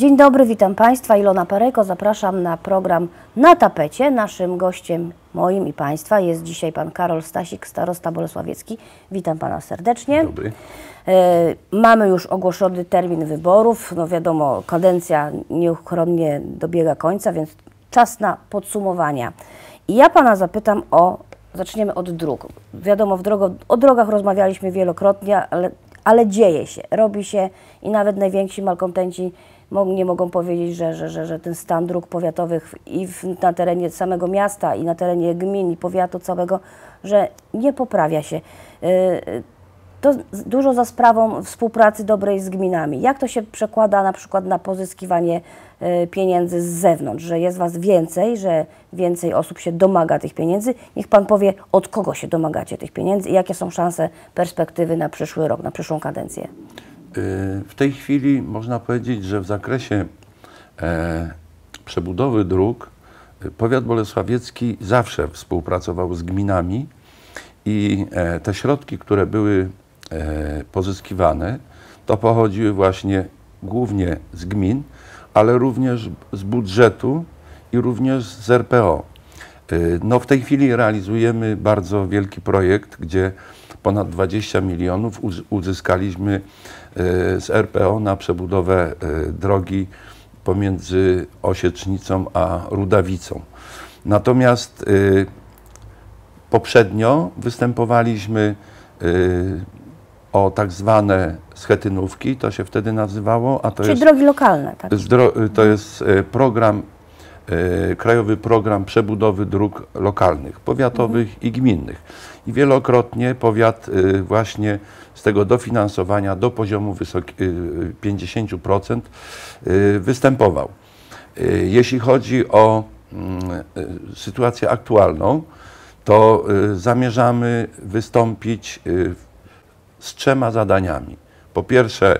Dzień dobry, witam Państwa. Ilona Pareko, zapraszam na program Na Tapecie. Naszym gościem moim i Państwa jest dzisiaj Pan Karol Stasik, starosta bolesławiecki. Witam Pana serdecznie. Dobry. E, mamy już ogłoszony termin wyborów. No wiadomo, kadencja nieuchronnie dobiega końca, więc czas na podsumowania. I ja Pana zapytam o, zaczniemy od dróg. Wiadomo, w drogo, o drogach rozmawialiśmy wielokrotnie, ale, ale dzieje się, robi się i nawet najwięksi malkontenci nie mogą powiedzieć, że, że, że, że ten stan dróg powiatowych i w, na terenie samego miasta, i na terenie gmin, i powiatu całego, że nie poprawia się. Y, y, to dużo za sprawą współpracy dobrej z gminami. Jak to się przekłada na przykład na pozyskiwanie y, pieniędzy z zewnątrz, że jest Was więcej, że więcej osób się domaga tych pieniędzy. Niech Pan powie, od kogo się domagacie tych pieniędzy i jakie są szanse, perspektywy na przyszły rok, na przyszłą kadencję. Y, w tej chwili można powiedzieć, że w zakresie e, przebudowy dróg y, powiat bolesławiecki zawsze współpracował z gminami i e, te środki, które były e, pozyskiwane, to pochodziły właśnie głównie z gmin, ale również z budżetu i również z RPO. Y, no w tej chwili realizujemy bardzo wielki projekt, gdzie ponad 20 milionów uzyskaliśmy Y, z RPO na przebudowę y, drogi pomiędzy Osiecznicą a Rudawicą. Natomiast y, poprzednio występowaliśmy o tak zwane schetynówki, to się wtedy nazywało. A to Czyli jest, drogi lokalne. Tak? to jest program Y, Krajowy Program Przebudowy Dróg Lokalnych, Powiatowych mhm. i Gminnych. I wielokrotnie powiat y, właśnie z tego dofinansowania do poziomu 50% y, występował. Jeśli chodzi o mm, sytuację aktualną, to zamierzamy wystąpić z trzema zadaniami. Po pierwsze,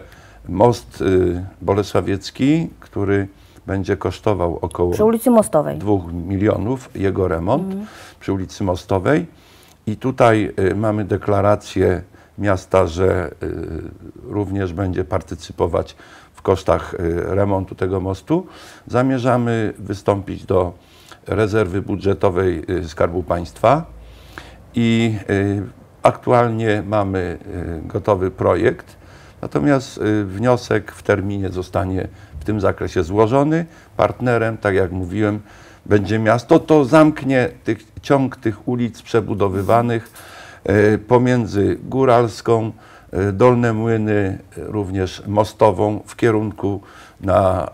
most Bolesławiecki, który będzie kosztował około przy ulicy Mostowej. 2 milionów jego remont mhm. przy ulicy Mostowej. I tutaj y, mamy deklarację miasta, że y, również będzie partycypować w kosztach y, remontu tego mostu. Zamierzamy wystąpić do rezerwy budżetowej y, Skarbu Państwa i y, aktualnie mamy y, gotowy projekt. Natomiast wniosek w terminie zostanie w tym zakresie złożony. Partnerem, tak jak mówiłem, będzie miasto. To zamknie tych, ciąg tych ulic przebudowywanych e, pomiędzy Góralską, e, Dolne Młyny, e, również mostową w kierunku na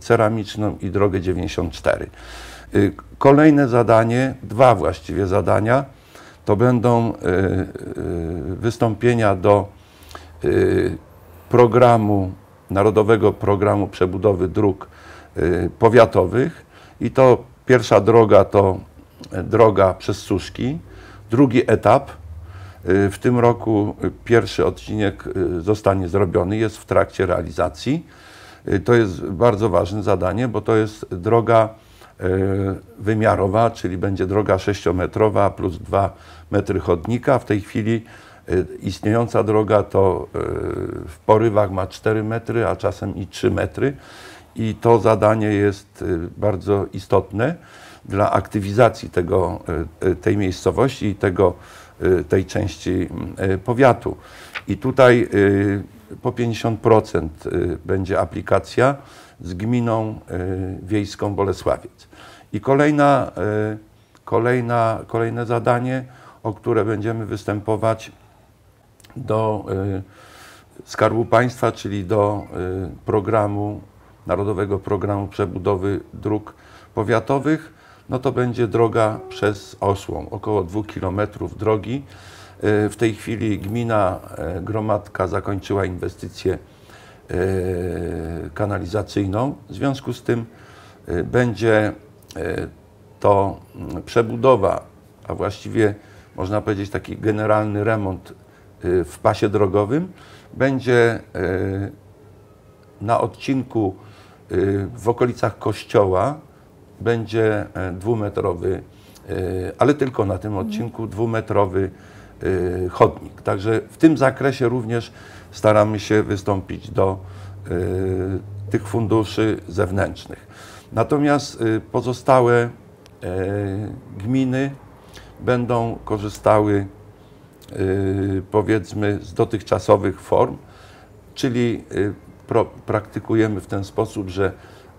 Ceramiczną i drogę 94. Kolejne zadanie, dwa właściwie zadania, to będą wystąpienia do programu Narodowego Programu Przebudowy Dróg y, Powiatowych i to pierwsza droga to e, droga przez Suszki, drugi etap. Y, w tym roku pierwszy odcinek y, zostanie zrobiony, jest w trakcie realizacji. To jest bardzo ważne zadanie, bo to jest droga e, wymiarowa, czyli będzie droga sześciometrowa plus 2 metry chodnika. W tej chwili Y, istniejąca droga to y, w porywach ma 4 metry, a czasem i 3 metry i to zadanie jest y, bardzo istotne dla aktywizacji tego, tej miejscowości i tego, tej części powiatu. I tutaj po 50% będzie aplikacja z gminą wiejską Bolesławiec. I kolejna, kolejna, kolejne zadanie, o które będziemy występować do y, Skarbu Państwa, czyli do y, programu, Narodowego Programu Przebudowy Dróg Powiatowych, no to będzie droga przez Osłą, około 2 km drogi. Y, w tej chwili gmina Gromadka zakończyła inwestycję kanalizacyjną. W związku z tym będzie to mm, przebudowa, a właściwie można powiedzieć taki generalny remont Y, w pasie drogowym będzie y, na odcinku y, w okolicach kościoła będzie e, dwumetrowy, ale tylko na tym odcinku dwumetrowy chodnik. Także w tym zakresie również staramy się wystąpić do tych funduszy zewnętrznych. Natomiast pozostałe e, gminy będą korzystały Y, powiedzmy z dotychczasowych form, czyli y, pro, praktykujemy w ten sposób, że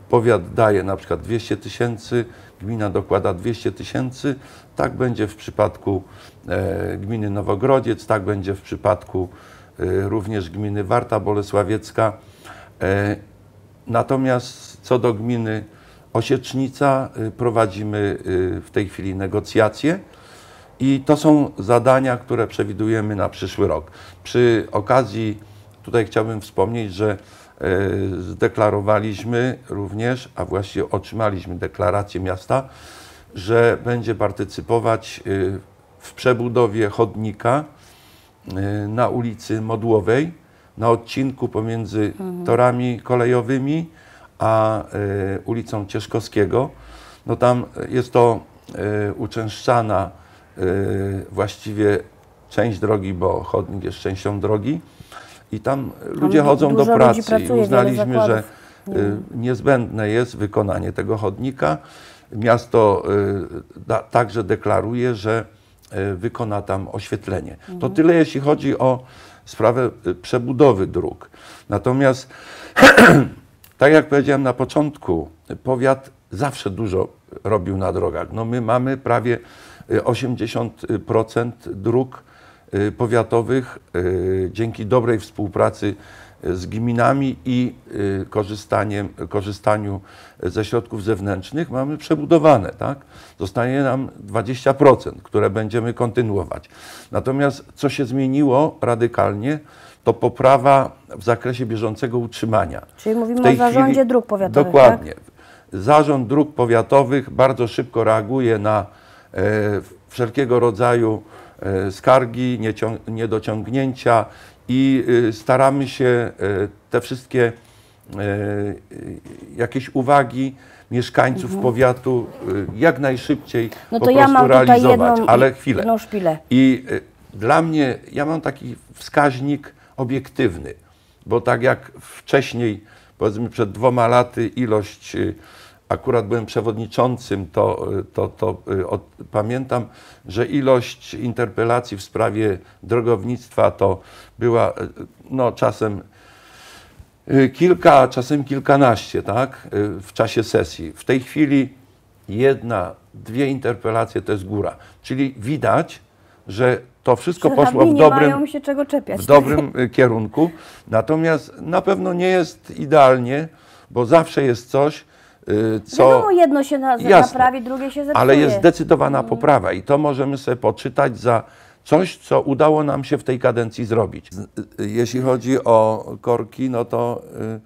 powiat daje na przykład 200 tysięcy, gmina dokłada 200 tysięcy. Tak będzie w przypadku e, gminy Nowogrodziec, tak będzie w przypadku e, również gminy Warta Bolesławiecka. E, natomiast co do gminy Osiecznica y, prowadzimy w tej chwili negocjacje. I to są zadania, które przewidujemy na przyszły rok. Przy okazji tutaj chciałbym wspomnieć, że e, zdeklarowaliśmy również, a właściwie otrzymaliśmy deklarację miasta, że będzie partycypować e, w przebudowie chodnika e, na ulicy Modłowej, na odcinku pomiędzy mhm. torami kolejowymi a ulicą Cieszkowskiego. No tam jest to uczęszczana Y, właściwie część drogi, bo chodnik jest częścią drogi i tam ludzie tam chodzą do pracy pracuje, i uznaliśmy, że y, niezbędne jest wykonanie tego chodnika. Miasto y, da, także deklaruje, że wykona tam oświetlenie. Mhm. To tyle, jeśli chodzi o sprawę przebudowy dróg. Natomiast, tak jak powiedziałem na początku, powiat zawsze dużo robił na drogach. No my mamy prawie 80% dróg y, powiatowych y, dzięki dobrej współpracy y, z gminami i korzystaniem, korzystaniu ze środków zewnętrznych mamy przebudowane. Tak? Zostanie nam 20%, które będziemy kontynuować. Natomiast co się zmieniło radykalnie, to poprawa w zakresie bieżącego utrzymania. Czyli mówimy o zarządzie chwili, dróg powiatowych. Tak? Dokładnie. Tak? Zarząd dróg powiatowych bardzo szybko reaguje na E, wszelkiego rodzaju e, skargi, niedociągnięcia i e, staramy się te wszystkie jakieś uwagi mieszkańców mhm. powiatu jak najszybciej no po prostu mam realizować. Jedną, Ale chwilę. I dla mnie, ja mam taki wskaźnik obiektywny, bo tak jak wcześniej, powiedzmy przed dwoma laty ilość akurat byłem przewodniczącym, to, to, to y, od, pamiętam, że ilość interpelacji w sprawie drogownictwa to była y, no, czasem y, kilka, czasem kilkanaście tak, w czasie sesji. W tej chwili jedna, dwie interpelacje to jest góra. Czyli widać, że to wszystko poszło w dobrym, czepiać, w dobrym tak? kierunku. Natomiast na pewno nie jest idealnie, bo zawsze jest coś, Y, co, Wiadomo, jedno się na, jasne, naprawi, drugie się zepsuje. Ale jest zdecydowana poprawa i to możemy sobie poczytać za coś, co udało nam się w tej kadencji zrobić. Y, jeśli chodzi o korki, no to y,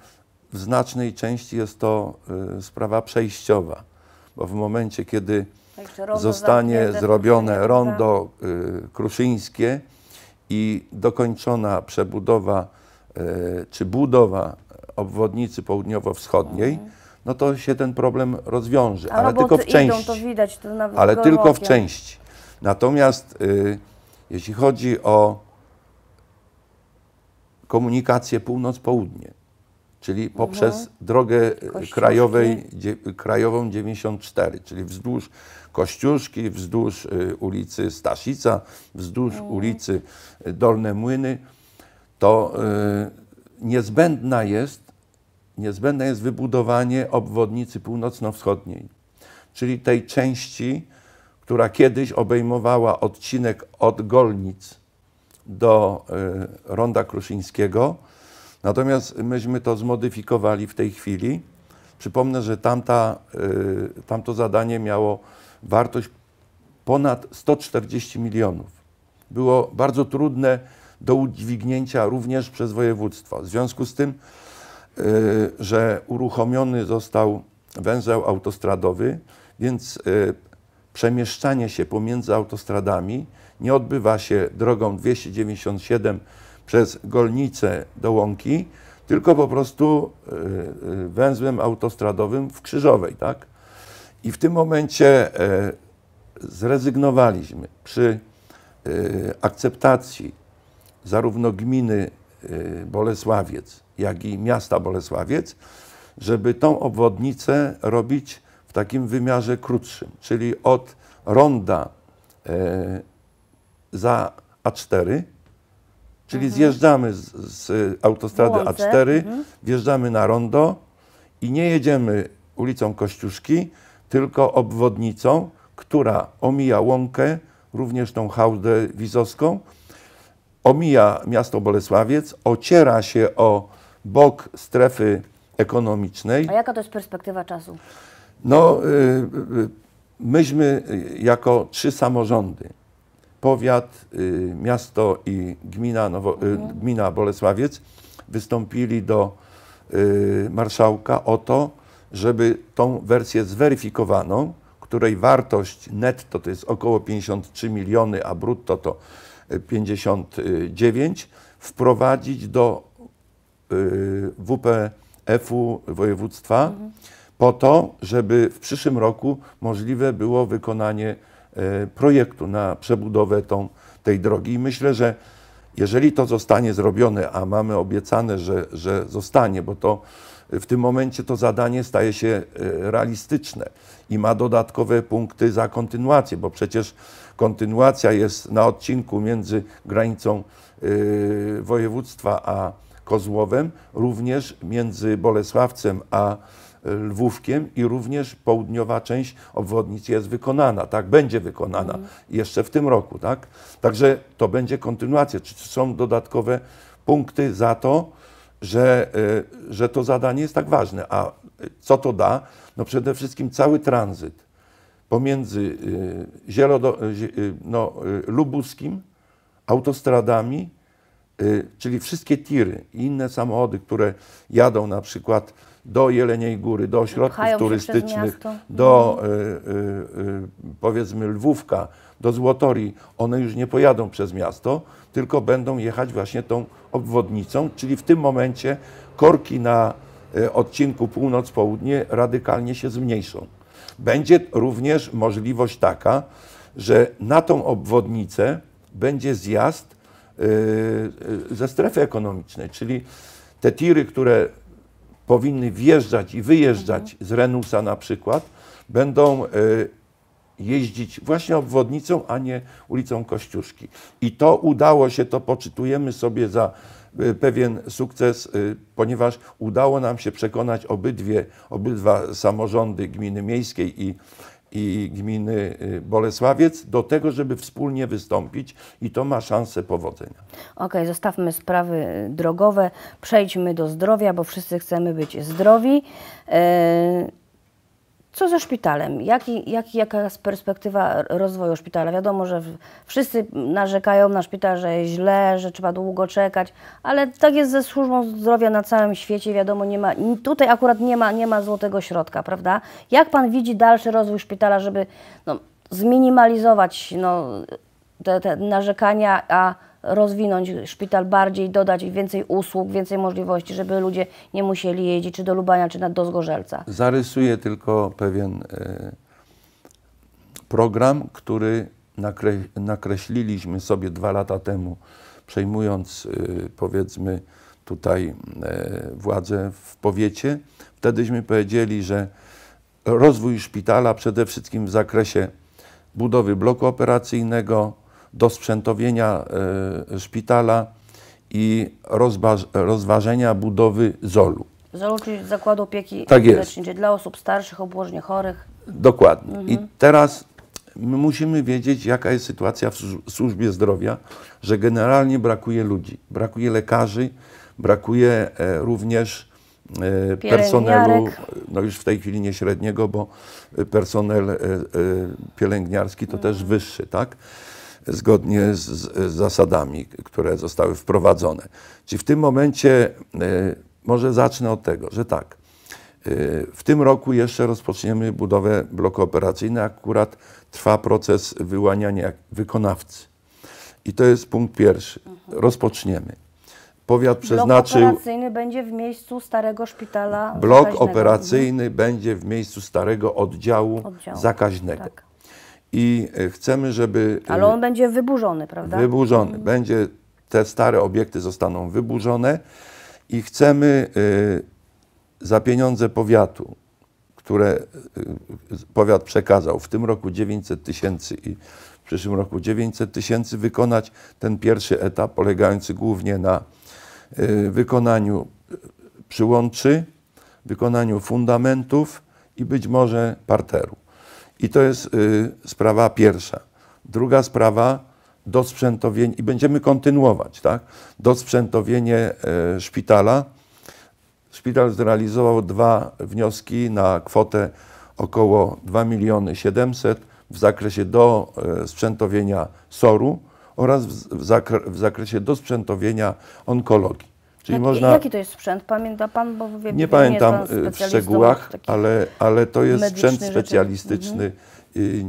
w znacznej części jest to sprawa przejściowa, bo w momencie, kiedy zostanie zrobione rondo kruszyńskie i dokończona przebudowa czy budowa obwodnicy południowo-wschodniej, mhm no to się ten problem rozwiąże. Ale, tylko w części. Idą, to widać, to ale w części. Natomiast y, jeśli chodzi o komunikację północ-południe, czyli mhm. poprzez mhm. drogę y, krajowej, dzie, krajową 94, czyli wzdłuż Kościuszki, wzdłuż y, ulicy Stasica, wzdłuż mhm. ulicy Dolne Młyny, to y, niezbędna jest niezbędne jest wybudowanie obwodnicy północno-wschodniej, czyli tej części, która kiedyś obejmowała odcinek od Golnic do e, Ronda Kruszyńskiego. Natomiast myśmy to zmodyfikowali w tej chwili. Przypomnę, że tamta, e, tamto zadanie miało wartość ponad 140 milionów. Było bardzo trudne do udźwignięcia również przez województwo. W związku z tym Y, że uruchomiony został węzeł autostradowy, więc y, przemieszczanie się pomiędzy autostradami nie odbywa się drogą 297 przez Golnicę do Łąki, tylko po prostu y, węzłem autostradowym w Krzyżowej, tak? I w tym momencie zrezygnowaliśmy przy akceptacji zarówno gminy Y, Bolesławiec, jak i miasta Bolesławiec, żeby tą obwodnicę robić w takim wymiarze krótszym, czyli od ronda e, za A4, czyli mhm. zjeżdżamy z, z autostrady A4, mhm. wjeżdżamy na rondo i nie jedziemy ulicą Kościuszki, tylko obwodnicą, która omija łąkę, również tą hałdę wizowską, omija miasto Bolesławiec, ociera się o bok strefy ekonomicznej. A jaka to jest perspektywa czasu? No, y, y, y, myśmy jako trzy samorządy, powiat, miasto i gmina, Nowo, mhm. gmina Bolesławiec, wystąpili do marszałka o to, żeby tą wersję zweryfikowaną, której wartość netto to jest około 53 miliony, a brutto to 59 wprowadzić do y, WPF-u województwa po to, żeby w przyszłym roku możliwe było wykonanie e, projektu na przebudowę tą, tej drogi. I myślę, że jeżeli to zostanie zrobione, a mamy obiecane, że, że zostanie, bo to w tym momencie to zadanie staje się e, realistyczne i ma dodatkowe punkty za kontynuację, bo przecież kontynuacja jest na odcinku między granicą e, województwa a Kozłowem, również między Bolesławcem a e, Lwówkiem i również południowa część obwodnicy jest wykonana, tak, będzie wykonana mhm. jeszcze w tym roku, tak. Także to będzie kontynuacja, czy są dodatkowe punkty za to, że, y, że to zadanie jest tak ważne. A co to da? No przede wszystkim cały tranzyt pomiędzy y, zielodo, y, no, lubuskim, autostradami, czyli wszystkie tiry i inne samochody, które jadą na przykład do Jeleniej Góry, do ośrodków turystycznych, do y, y, y, powiedzmy Lwówka, do Złotorii, one już nie pojadą przez miasto, tylko będą jechać właśnie tą obwodnicą, czyli w tym momencie korki na e, odcinku północ-południe radykalnie się zmniejszą. Będzie również możliwość taka, że na tą obwodnicę będzie zjazd e, e, ze strefy ekonomicznej, czyli te tiry, które powinny wjeżdżać i wyjeżdżać mhm. z Renusa na przykład, będą e, jeździć właśnie obwodnicą, a nie ulicą Kościuszki. I to udało się, to poczytujemy sobie za e, pewien sukces, e, ponieważ udało nam się przekonać obydwie, obydwa samorządy gminy miejskiej i i gminy y, Bolesławiec do tego, żeby wspólnie wystąpić i to ma szansę powodzenia. Okej, okay, zostawmy sprawy y, drogowe, przejdźmy do zdrowia, bo wszyscy chcemy być zdrowi. Yy... Co ze szpitalem? Jaki, jak, jaka jest perspektywa rozwoju szpitala? Wiadomo, że wszyscy narzekają na szpital, że jest źle, że trzeba długo czekać, ale tak jest ze służbą zdrowia na całym świecie. Wiadomo, nie ma, tutaj akurat nie ma, nie ma złotego środka, prawda? Jak Pan widzi dalszy rozwój szpitala, żeby no, zminimalizować no, te, te narzekania, a rozwinąć szpital bardziej, dodać więcej usług, więcej możliwości, żeby ludzie nie musieli jeździć czy do Lubania, czy do Zgorzelca. Zarysuję tylko pewien e, program, który nakre nakreśliliśmy sobie dwa lata temu, przejmując e, powiedzmy tutaj e, władzę w powiecie. Wtedyśmy powiedzieli, że rozwój szpitala przede wszystkim w zakresie budowy bloku operacyjnego, sprzętowienia e, szpitala i rozważenia budowy ZOL-u. ZOL-u, czyli Zakładu Opieki tak Leczniczej dla osób starszych, obłożnie chorych. Dokładnie. Mhm. I teraz my musimy wiedzieć, jaka jest sytuacja w służbie zdrowia, że generalnie brakuje ludzi, brakuje lekarzy, brakuje e, również e, personelu, no już w tej chwili nie średniego, bo personel pielęgniarski to mhm. też wyższy, tak? zgodnie z, z zasadami, które zostały wprowadzone. Czyli w tym momencie e, może zacznę od tego, że tak. E, w tym roku jeszcze rozpoczniemy budowę bloku operacyjnego. Akurat trwa proces wyłaniania wykonawcy. I to jest punkt pierwszy. Mhm. Rozpoczniemy. Powiat przeznaczył. Blok operacyjny będzie w miejscu starego szpitala. Blok zakaźnego. operacyjny będzie w miejscu starego oddziału, oddziału. zakaźnego. Tak i e, chcemy, żeby. E, Ale on będzie wyburzony, prawda? Wyburzony. Mhm. Będzie, te stare obiekty zostaną wyburzone i chcemy e, za pieniądze powiatu, które powiat przekazał w tym roku 900 tysięcy i w przyszłym roku 900 tysięcy, wykonać ten pierwszy etap, polegający głównie na wykonaniu przyłączy, wykonaniu fundamentów i być może parteru. I to jest y, sprawa pierwsza. Druga sprawa, dosprzętowienie, i będziemy kontynuować, tak? Dosprzętowienie y, szpitala. Szpital zrealizował dwa wnioski na kwotę około 2 miliony 700 w zakresie do e, sprzętowienia SOR-u oraz w, w, zakre, w zakresie dosprzętowienia onkologii. Czyli można... Jaki to jest sprzęt? Pamięta Pan? Bo wie, nie pamiętam pan e, w szczegółach, ale, ale to jest sprzęt specjalistyczny. Mhm. Y,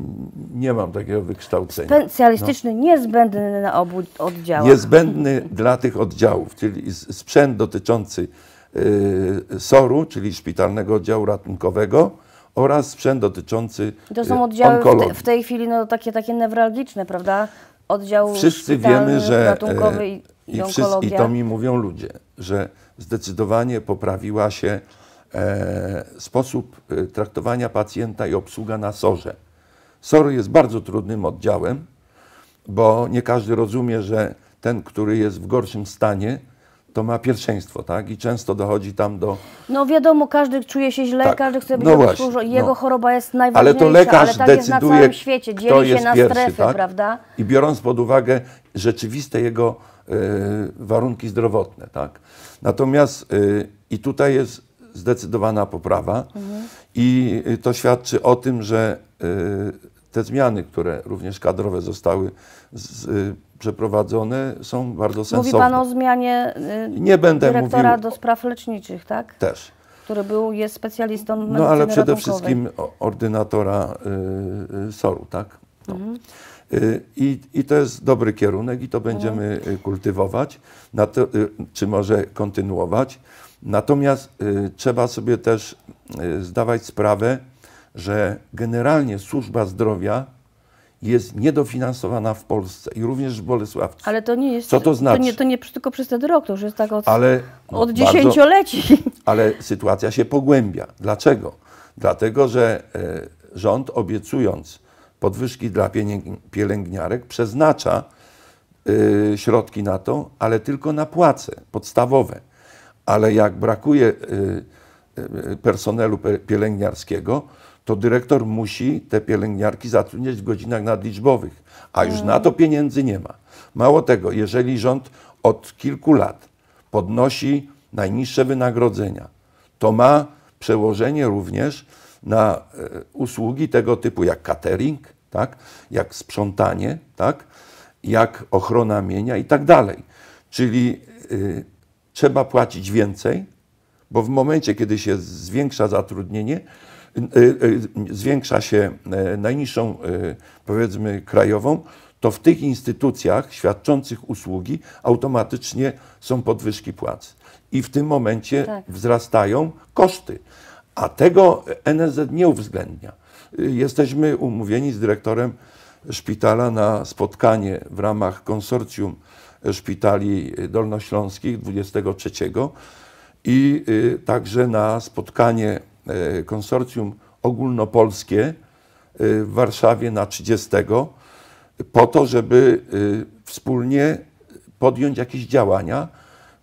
nie mam takiego wykształcenia. Specjalistyczny, no. niezbędny na obu oddziałach. Niezbędny mhm. dla tych oddziałów, czyli sprzęt dotyczący y, SOR-u, czyli Szpitalnego Oddziału Ratunkowego, oraz sprzęt dotyczący To są y, oddziały onkologii. w, tej chwili no, takie, takie newralgiczne, prawda? Oddział Wszyscy wiemy, że e, ratunkowy i, wszyscy, I to mi mówią ludzie, że zdecydowanie poprawiła się e, sposób e, traktowania pacjenta i obsługa na sorze. SOR jest bardzo trudnym oddziałem, bo nie każdy rozumie, że ten, który jest w gorszym stanie, to ma pierwszeństwo, tak? I często dochodzi tam do... No wiadomo, każdy czuje się źle, tak. każdy chce być no I no. jego no. choroba jest najważniejsza, ale to lekarz ale tak decyduje, jest na całym świecie, dzieli się na pierwszy, strefy, tak? prawda? I biorąc pod uwagę rzeczywiste jego Y, warunki zdrowotne. Tak? Natomiast y, i tutaj jest zdecydowana poprawa mhm. i to świadczy o tym, że y, te zmiany, które również kadrowe zostały z, przeprowadzone, są bardzo sensowne. Mówi Pan o zmianie Nie będę dyrektora mówił... do spraw leczniczych, tak? Też który był, jest specjalistą medycyny No ale przede ratunkowej. wszystkim ordynatora y, y, SOR-u, tak? No. Mhm. I, I to jest dobry kierunek i to będziemy mhm. y, kultywować, to, y, czy może kontynuować. Natomiast y, trzeba sobie też zdawać sprawę, że generalnie służba zdrowia jest niedofinansowana w Polsce i również w Bolesławcu. Ale to nie jest. Co to znaczy? To nie, to nie tylko przez ten rok, to już jest tak od, ale, no, od dziesięcioleci. Bardzo, ale sytuacja się pogłębia. Dlaczego? Dlatego, że e, rząd obiecując podwyżki dla pielęgniarek, przeznacza y, środki na to, ale tylko na płace podstawowe. Ale jak brakuje y, y, personelu pielęgniarskiego, to dyrektor musi te pielęgniarki zatrudniać w godzinach nadliczbowych, a już na to pieniędzy nie ma. Mało tego, jeżeli rząd od kilku lat podnosi najniższe wynagrodzenia, to ma przełożenie również na e, usługi tego typu jak catering, tak? jak sprzątanie, tak? jak ochrona mienia i tak dalej. Czyli y, trzeba płacić więcej, bo w momencie, kiedy się zwiększa zatrudnienie, y, y, zwiększa się najniższą, powiedzmy, krajową, to w tych instytucjach świadczących usługi automatycznie są podwyżki płac. I w tym momencie tak. wzrastają koszty. A tego NSZ nie uwzględnia. Jesteśmy umówieni z dyrektorem szpitala na spotkanie w ramach konsorcjum szpitali dolnośląskich 23 i y, także na spotkanie e, konsorcjum ogólnopolskie y, w Warszawie na 30 po to, żeby y, wspólnie podjąć jakieś działania,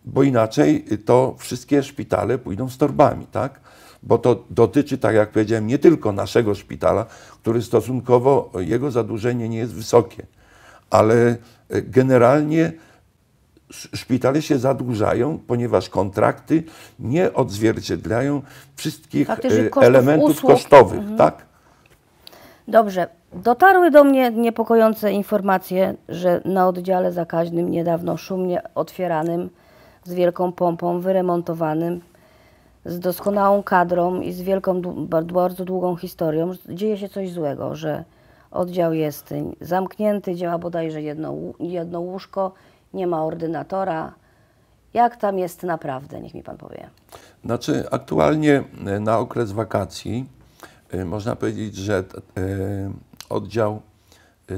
bo inaczej to wszystkie szpitale pójdą z torbami, tak? bo to dotyczy, tak jak powiedziałem, nie tylko naszego szpitala, który stosunkowo, jego zadłużenie nie jest wysokie, ale e, generalnie szpitale się zadłużają, ponieważ kontrakty nie odzwierciedlają wszystkich e, kosztów elementów usług. kosztowych, mhm. tak? Dobrze. Dotarły do mnie niepokojące informacje, że na oddziale zakaźnym niedawno szumnie otwieranym z wielką pompą, wyremontowanym, z doskonałą kadrą i z wielką, bardzo długą historią, dzieje się coś złego, że oddział jest zamknięty, działa bodajże jedno, jedno łóżko, nie ma ordynatora. Jak tam jest naprawdę, niech mi Pan powie. Znaczy, aktualnie e, na okres wakacji e, można powiedzieć, że e, oddział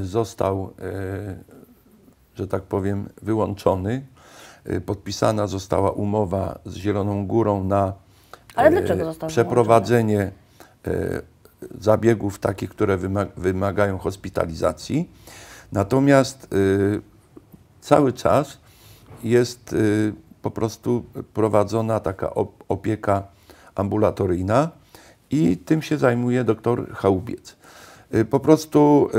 został, że tak powiem, wyłączony. Podpisana została umowa z Zieloną Górą na E, Ale dlaczego został Przeprowadzenie wyłączony? E, zabiegów takich, które wymagają hospitalizacji. Natomiast e, cały czas jest po prostu prowadzona taka opieka ambulatoryjna i tym się zajmuje doktor Chałubiec. Po prostu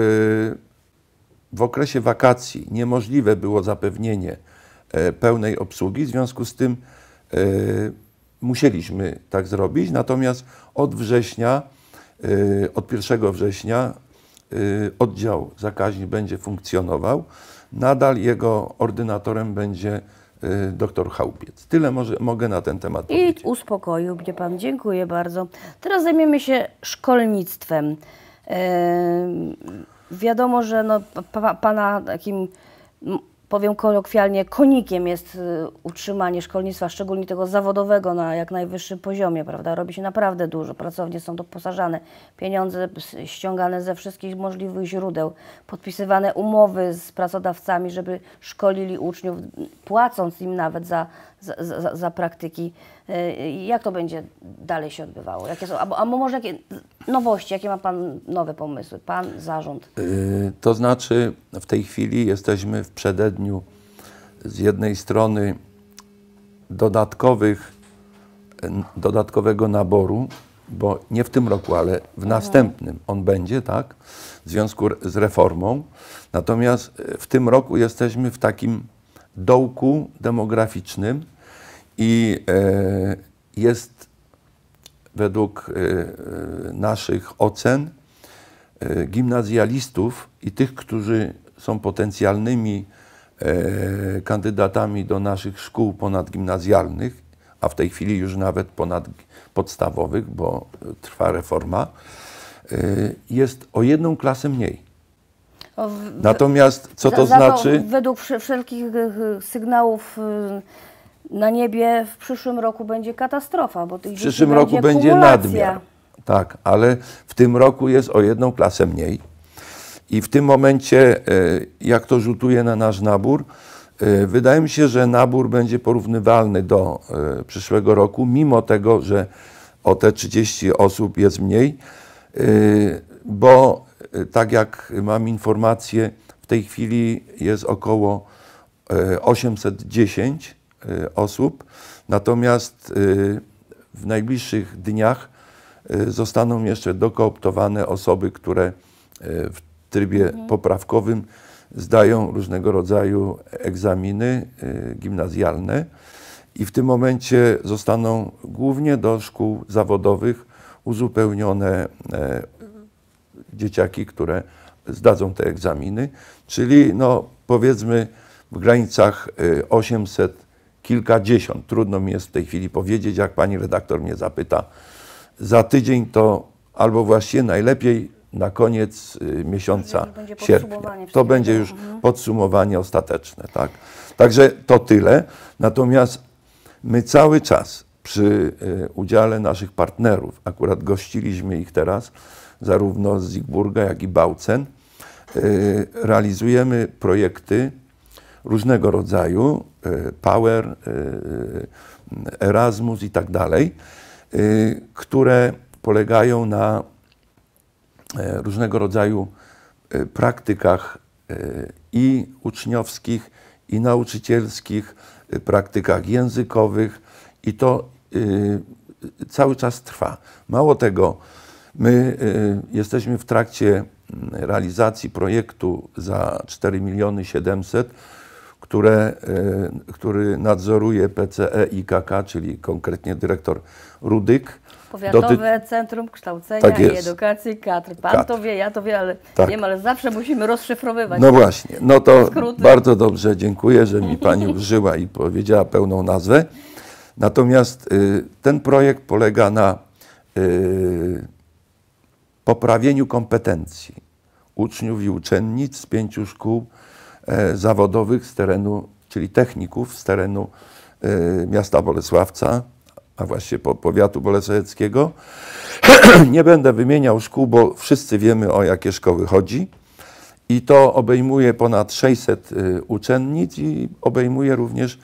w okresie wakacji niemożliwe było zapewnienie pełnej obsługi, w związku z tym musieliśmy tak zrobić, natomiast od września, y, od 1 września y, oddział zakaźny będzie funkcjonował. Nadal jego ordynatorem będzie y, doktor Chałupiec. Tyle może, mogę na ten temat I powiedzieć. I uspokoił mnie Pan. Dziękuję bardzo. Teraz zajmiemy się szkolnictwem. Yy, wiadomo, że no, pa, Pana takim powiem kolokwialnie, konikiem jest y, utrzymanie szkolnictwa, szczególnie tego zawodowego, na jak najwyższym poziomie, prawda? Robi się naprawdę dużo, pracownie są doposażane, pieniądze ściągane ze wszystkich możliwych źródeł, podpisywane umowy z pracodawcami, żeby szkolili uczniów, płacąc im nawet za, za, za, za praktyki Y, jak to będzie dalej się odbywało? Jakie są, może jakie nowości, jakie ma Pan nowe pomysły, Pan zarząd? Y, to znaczy w tej chwili jesteśmy w przededniu z jednej strony dodatkowych, dodatkowego naboru, bo nie w tym roku, ale w mhm. następnym on będzie, tak, w związku z reformą. Natomiast y, w tym roku jesteśmy w takim dołku demograficznym, i e, jest według e, e, naszych ocen gimnazjalistów i tych, którzy są potencjalnymi kandydatami do naszych szkół ponadgimnazjalnych, a w tej chwili już nawet ponad podstawowych, bo trwa reforma, jest o jedną klasę mniej. Natomiast co to to znaczy? Według wszelkich sygnałów na niebie w przyszłym roku będzie katastrofa, bo tych W przyszłym roku będzie, będzie nadmiar. Tak, ale w tym roku jest o jedną klasę mniej. I w tym momencie, e, jak to rzutuje na nasz nabór, e, wydaje mi się, że nabór będzie porównywalny do e, przyszłego roku, mimo tego, że o te 30 osób jest mniej, bo tak jak mam informację, w tej chwili jest około 810 Y, osób. Natomiast y, w najbliższych dniach y, zostaną jeszcze dokooptowane osoby, które w trybie mhm. poprawkowym zdają różnego rodzaju egzaminy gimnazjalne i w tym momencie zostaną głównie do szkół zawodowych uzupełnione e, dzieciaki, które zdadzą te egzaminy, czyli no, powiedzmy w granicach 800 kilkadziesiąt. Trudno mi jest w tej chwili powiedzieć, jak pani redaktor mnie zapyta. Za tydzień to albo właściwie najlepiej na koniec y, miesiąca sierpnia. To będzie już mhm. podsumowanie ostateczne. Tak? Także to tyle. Natomiast my cały czas przy y, udziale naszych partnerów, akurat gościliśmy ich teraz, zarówno z Zigburga, jak i Bałcen y, realizujemy projekty różnego rodzaju, e, Power, e, e, Erasmus i tak dalej, które polegają na różnego rodzaju praktykach i uczniowskich, i nauczycielskich, praktykach językowych i to cały czas trwa. Mało tego, my jesteśmy w trakcie mm, realizacji projektu za 4 miliony 700 000 które, e, który nadzoruje PCE i KK, czyli konkretnie dyrektor Rudyk. Powiatowe Doty... Centrum Kształcenia tak i Edukacji Kadr. Pan to wie, ja to wiem, ale tak. wiem, ale zawsze musimy rozszyfrowywać. No właśnie, no to skróty. bardzo dobrze dziękuję, że mi Pani użyła i powiedziała pełną nazwę. Natomiast y, ten projekt polega na y, poprawieniu kompetencji uczniów i uczennic z pięciu szkół E, zawodowych z terenu, czyli techników z terenu e, miasta Bolesławca, a właściwie powiatu bolesławieckiego. Nie będę wymieniał szkół, bo wszyscy wiemy o jakie szkoły chodzi. I to obejmuje ponad 600 e, uczennic i obejmuje również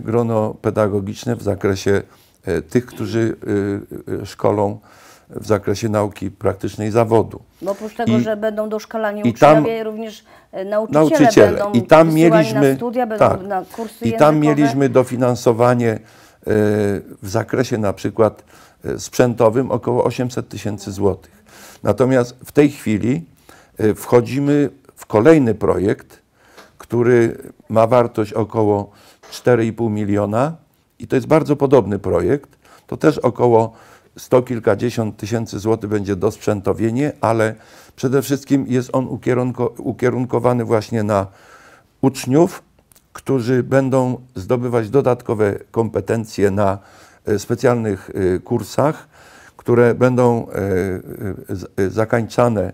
grono pedagogiczne w zakresie tych, którzy szkolą w zakresie nauki praktycznej zawodu. Bo no oprócz tego, I, że będą doszkalani uczniowie, tam, również e, nauczyciele, nauczyciele. będą I tam mieliśmy, na studia, będą tak, na kursy I tam mieliśmy dofinansowanie e, w zakresie na przykład e, sprzętowym około 800 tysięcy złotych. Natomiast w tej chwili wchodzimy w kolejny projekt, który ma wartość około 4,5 miliona i to jest bardzo podobny projekt. To też około sto kilkadziesiąt tysięcy złotych będzie dosprzętowienie, ale przede wszystkim jest on ukierunko, ukierunkowany właśnie na uczniów, którzy będą zdobywać dodatkowe kompetencje na e, specjalnych e, kursach, które będą e, zakańczane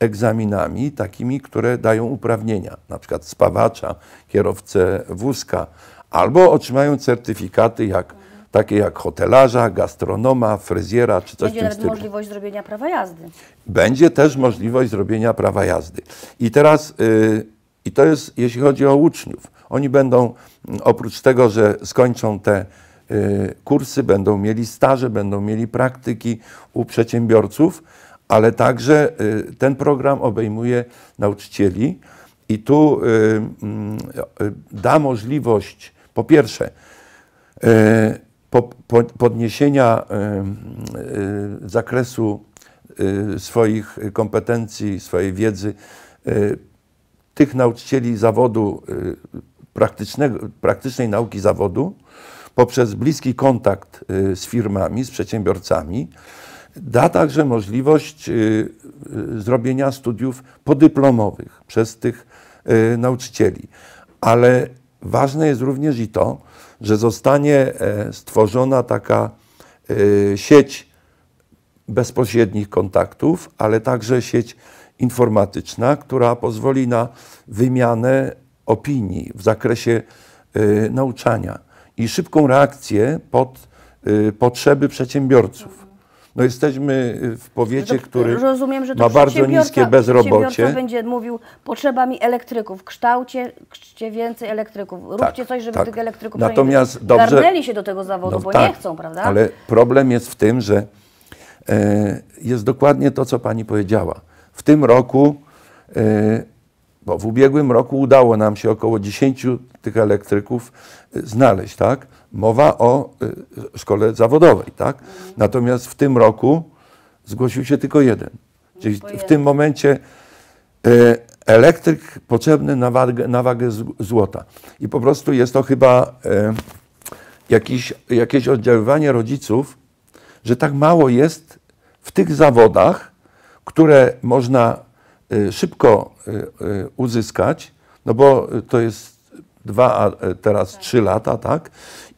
egzaminami takimi, które dają uprawnienia, na przykład spawacza, kierowcę wózka, albo otrzymają certyfikaty jak takie jak hotelarza, gastronoma, fryzjera czy coś Będzie nawet stylu. możliwość zrobienia prawa jazdy. Będzie też możliwość zrobienia prawa jazdy. I teraz, yy, i to jest jeśli chodzi o uczniów. Oni będą, mm, oprócz tego, że skończą te y, kursy, będą mieli staże, będą mieli praktyki u przedsiębiorców, ale także y, ten program obejmuje nauczycieli i tu y, mm, da możliwość, po pierwsze, po, po, podniesienia y, y, zakresu y, swoich kompetencji, swojej wiedzy, tych nauczycieli zawodu praktycznego, praktycznej nauki zawodu poprzez bliski kontakt z firmami, z przedsiębiorcami, da także możliwość zrobienia studiów podyplomowych przez tych nauczycieli. Ale ważne jest również i to, że zostanie e, stworzona taka e, sieć bezpośrednich kontaktów, ale także sieć informatyczna, która pozwoli na wymianę opinii w zakresie e, nauczania i szybką reakcję pod potrzeby przedsiębiorców. No jesteśmy y, w powiecie, no to, y, który ma bardzo niskie bezrobocie. będzie mówił, potrzeba mi elektryków, kształcie, kształcie więcej elektryków, róbcie tak, coś, żeby tak. tych elektryków Natomiast dobrze, garnęli się do tego zawodu, no, bo tak, nie chcą, prawda? Ale problem jest w tym, że e, jest dokładnie to, co pani powiedziała. W tym roku e, bo w ubiegłym roku udało nam się około 10 tych elektryków y, znaleźć, tak? Mowa o y, szkole zawodowej, tak? Natomiast w tym roku zgłosił się tylko jeden. Czyli w tym momencie y, elektryk potrzebny na wagę, na wagę złota. I po prostu jest to chyba jakiś, jakieś oddziaływanie rodziców, że tak mało jest w tych zawodach, które można Y, szybko y, y, uzyskać, no bo to jest dwa, teraz tak. trzy lata, tak?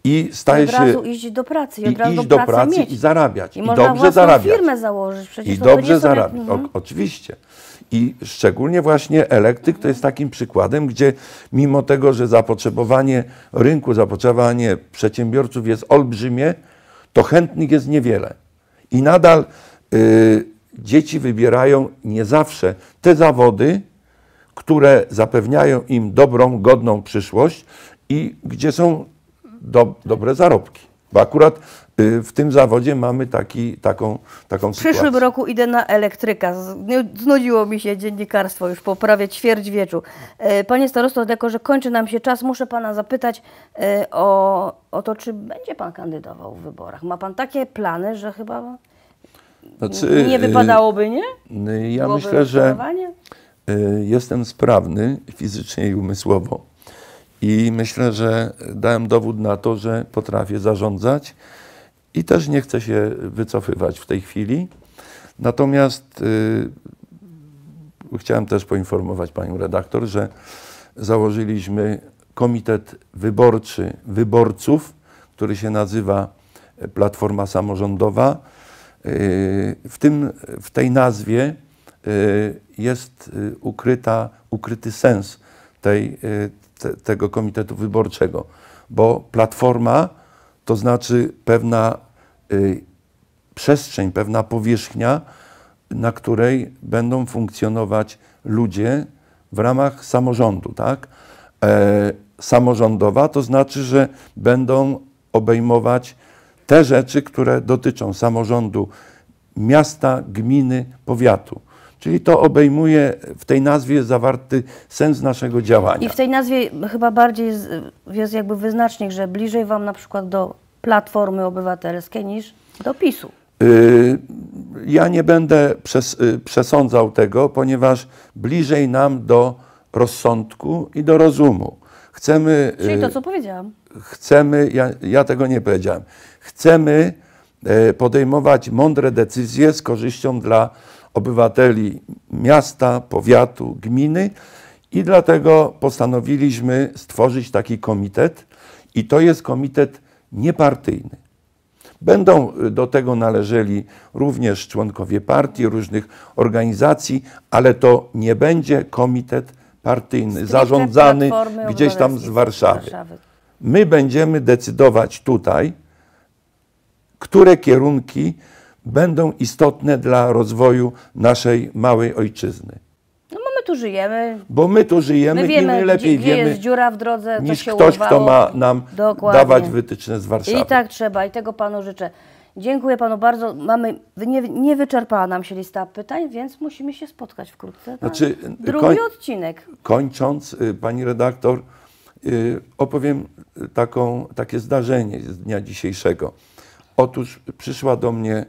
I staje się... I od razu iść do pracy. I, od razu iść do pracy, pracy i zarabiać. I, I dobrze zarabiać. firmę założyć. Przecież I dobrze zarabiać, sobie... mhm. oczywiście. I szczególnie właśnie elektryk to jest takim przykładem, gdzie mimo tego, że zapotrzebowanie rynku, zapotrzebowanie przedsiębiorców jest olbrzymie, to chętnych jest niewiele. I nadal... Yy, dzieci wybierają nie zawsze te zawody, które zapewniają im dobrą, godną przyszłość i gdzie są do, dobre zarobki. Bo akurat y, w tym zawodzie mamy taki, taką, taką sytuację. W przyszłym roku idę na elektryka. Znudziło mi się dziennikarstwo już po prawie ćwierć wieczu. E, panie starosto, jako że kończy nam się czas, muszę pana zapytać e, o, o to, czy będzie pan kandydował w wyborach. Ma pan takie plany, że chyba znaczy, nie y, wypadałoby, nie? No ja Byłoby myślę, że y, jestem sprawny fizycznie i umysłowo. I myślę, że dałem dowód na to, że potrafię zarządzać i też nie chcę się wycofywać w tej chwili. Natomiast yy, chciałem też poinformować panią redaktor, że założyliśmy komitet wyborczy wyborców, który się nazywa Platforma Samorządowa Y, w, tym, w tej nazwie y, jest y, ukryta, ukryty sens tej, te, tego komitetu wyborczego, bo platforma to znaczy pewna przestrzeń, pewna powierzchnia, na której będą funkcjonować ludzie w ramach samorządu, tak? E, samorządowa to znaczy, że będą obejmować te rzeczy, które dotyczą samorządu miasta, gminy, powiatu. Czyli to obejmuje, w tej nazwie jest zawarty sens naszego działania. I w tej nazwie chyba bardziej jest jakby wyznacznik, że bliżej Wam na przykład do Platformy Obywatelskiej niż do PiSu. Yy, ja nie będę przes yy, przesądzał tego, ponieważ bliżej nam do rozsądku i do rozumu. Chcemy. Czyli to, yy, co powiedziałam chcemy, ja, ja tego nie powiedziałem, chcemy e, podejmować mądre decyzje z korzyścią dla obywateli miasta, powiatu, gminy i dlatego postanowiliśmy stworzyć taki komitet i to jest komitet niepartyjny. Będą e, do tego należeli również członkowie partii, różnych organizacji, ale to nie będzie komitet partyjny, zarządzany gdzieś tam z Warszawy. My będziemy decydować tutaj, które kierunki będą istotne dla rozwoju naszej małej ojczyzny. No bo my tu żyjemy. Bo my tu żyjemy my wiemy, i my lepiej gdzie wiemy, jest dziura w drodze, niż ktoś, uwało. kto ma nam Dokładnie. dawać wytyczne z Warszawy. I tak trzeba i tego Panu życzę. Dziękuję Panu bardzo. Mamy, nie, nie wyczerpała nam się lista pytań, więc musimy się spotkać wkrótce. Znaczy, drugi koń, odcinek. Kończąc, y, Pani redaktor, Y, opowiem taką, takie zdarzenie z dnia dzisiejszego. Otóż przyszła do mnie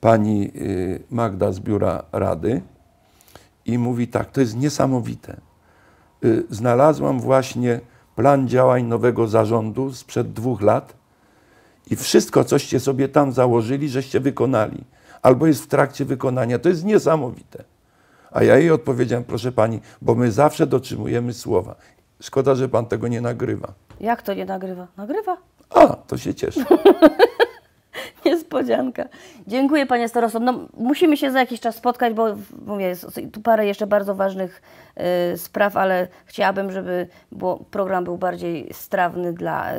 pani y, Magda z biura rady i mówi tak, to jest niesamowite. Y, znalazłam właśnie plan działań nowego zarządu sprzed dwóch lat i wszystko, coście sobie tam założyli, żeście wykonali, albo jest w trakcie wykonania. To jest niesamowite. A ja jej odpowiedziałem, proszę pani, bo my zawsze dotrzymujemy słowa. Szkoda, że pan tego nie nagrywa. Jak to nie nagrywa? Nagrywa. A, to się cieszę. Niespodzianka. Dziękuję panie starosto. No, musimy się za jakiś czas spotkać, bo mówię, jest tu parę jeszcze bardzo ważnych y, spraw, ale chciałabym, żeby program był bardziej strawny dla,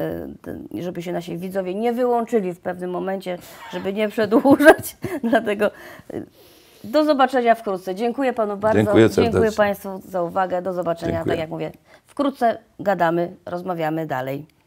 y, żeby się nasi widzowie nie wyłączyli w pewnym momencie, żeby nie przedłużać. Dlatego y, do zobaczenia wkrótce. Dziękuję Panu bardzo. Dziękuję, Dziękuję Państwu za uwagę. Do zobaczenia. Tak Dziękuję. Tak jak mówię, wkrótce gadamy, rozmawiamy dalej.